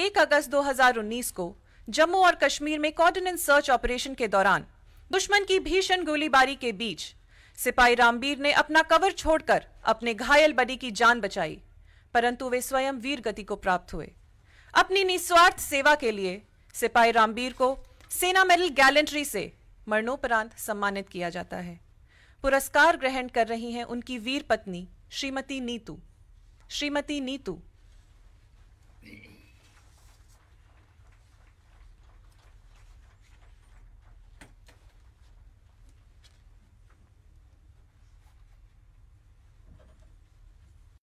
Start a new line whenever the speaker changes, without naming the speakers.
1 अगस्त 2019 को जम्मू और कश्मीर में कॉर्डिनेंस सर्च ऑपरेशन के दौरान दुश्मन की भीषण गोलीबारी के बीच सिपाही रामबीर ने अपना कवर छोड़कर अपने घायल बडी की जान बचाई परंतु वे स्वयं वीर गति को प्राप्त हुए अपनी निस्वार्थ सेवा के लिए सिपाही रामबीर को सेना मेडल गैलेंट्री से मरणोपरांत सम्मानित किया जाता है पुरस्कार ग्रहण कर रही हैं उनकी वीर पत्नी श्रीमती नीतू श्रीमती नीतू